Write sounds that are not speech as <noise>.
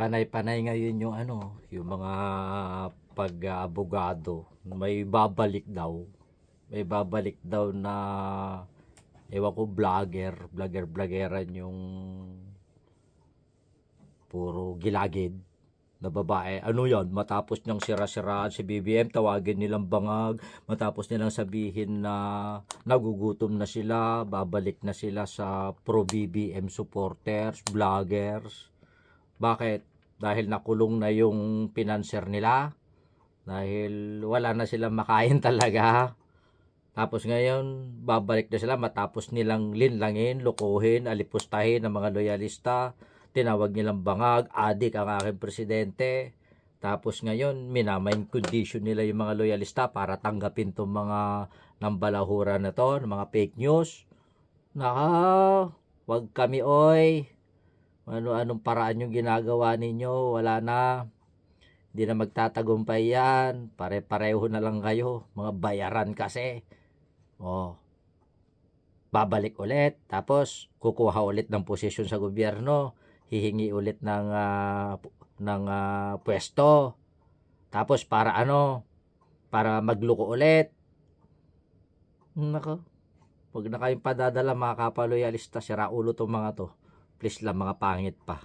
panay-panay ngayon yung ano, yung mga pag-abogado. May babalik daw. May babalik daw na ewan ko vlogger, vlogger-vloggeran yung puro gilagid na babae. Ano yon Matapos niyang sira-siraan si BBM, tawagin nilang bangag, matapos nilang sabihin na nagugutom na sila, babalik na sila sa pro-BBM supporters, vloggers. Bakit? dahil nakulong na yung pinanser nila dahil wala na silang makain <laughs> talaga tapos ngayon babalik na sila matapos nilang linlangin, lukuhin, alipustahin ng mga loyalista tinawag nilang bangag, adik ang aking presidente tapos ngayon, minamain condition nila yung mga loyalista para tanggapin tong mga nambalahura na to, ng mga fake news. Naka, wag kami oy ano-anong paraan yung ginagawa ninyo, wala na, hindi na magtatagumpay yan, pare-pareho na lang kayo, mga bayaran kasi. Oh, babalik ulit, tapos kukuha ulit ng posisyon sa gobyerno, hihingi ulit ng, uh, ng uh, pwesto, tapos para ano, para magluko ulit. Nako, huwag na kayong padadala mga kapaloyalista, sira ulo tong mga to. Please lang mga pangit pa.